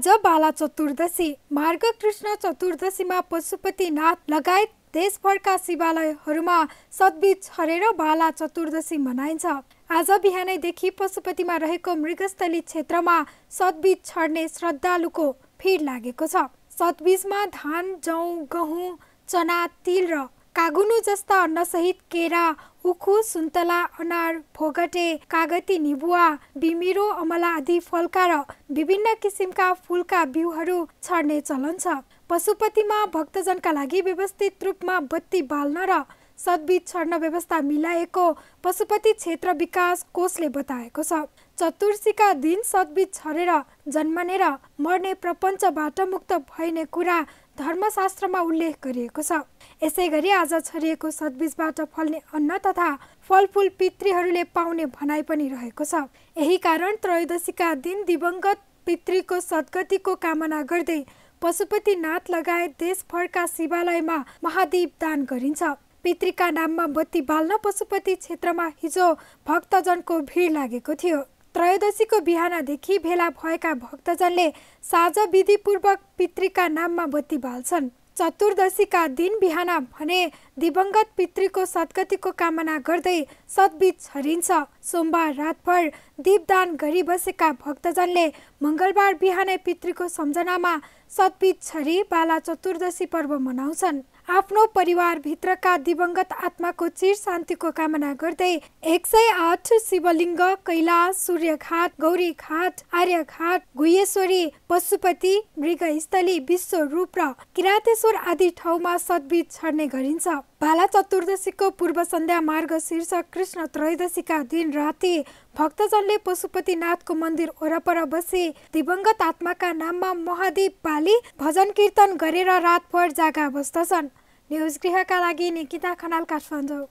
आज बाला चतुर्दशी मार्ग कृष्ण चतुर्दशीमा पशुपतिनाथ लगायत देशभरका शिवालयहरूमा सद्बिज छरेर बाला चतुर्दशी मनाइन्छ आज बिहानैदेखि पशुपतिमा रहेको मृगस्थली क्षेत्रमा सद्बीज छर्ने श्रद्धालुको भिड लागेको छ सद्बीजमा धान जौ गहुँ चना तिल र कागुनु जस्ता अन्नसहित केरा उखु सुन्तला अनार फोगटे कागती निबुवा बिमिरो अमला आदि फलका र विभिन्न किसिमका फुलका बिउहरू छर्ने चलन छ पशुपतिमा भक्तजनका लागि व्यवस्थित रूपमा बत्ती बाल्न र सद्बिज छर्न व्यवस्था मिलाएको पशुपति क्षेत्र विकास कोषले बताएको छ चतुर्सीका दिन सद्बिज छरेर जन्मने र मर्ने प्रपञ्चबाट मुक्त भइने कुरा धर्मशास्त्रमा उल्लेख गरिएको छ यसै गरी आज छरिएको सद्बिजबाट फल्ने अन्न तथा फलफुल पितृहरूले पाउने भनाइ पनि रहेको छ यही कारण त्रयोदशीका दिन दिवंगत पितृको सद्गतिको कामना गर्दै पशुपतिनाथ लगायत देशभरका शिवालयमा महादीप दान गरिन्छ पितृका नाममा बत्ती बाल्न पशुपति क्षेत्रमा हिजो भक्तजनको भिड लागेको थियो त्रयोदशीको बिहानदेखि भेला भएका भक्तजनले साँझ विधिपूर्वक पितृका नाममा बत्ती बाल्छन् चतुर्दशीका दिन बिहान भने दिवंगत पितृको सद्गतिको कामना गर्दै सद्बिज छरिन्छ सोमबार रातभर दीपदान गरी बसेका भक्तजनले मङ्गलबार बिहानै पितृको सम्झनामा सद्बिज छरी बाला चतुर्दशी पर्व मनाउँछन् आफ्नो परिवारभित्रका दिवंगत आत्माको चिर शान्तिको कामना गर्दै एक सय आठ शिवलिङ्ग कैला सूर्यघाट गौरीघाट आर्यघाट गुहेश्वरी पशुपति मृगस्थली विश्वरूप र किरातेश्वर आदि ठाउँमा सद्वित छर्ने गरिन्छ भाला चतुर्दशीको पूर्व सन्ध्या मार्ग शीर्ष कृष्ण त्रयोदशीका दिन राति भक्तजनले पशुपतिनाथको मन्दिर वरपर बसी दिवंगत आत्माका नाममा महादेव पाली भजन कीर्तन गरेर रातभर जागा बस्दछन् न्युज गृहका लागि निकिता खनाल काठमाडौँ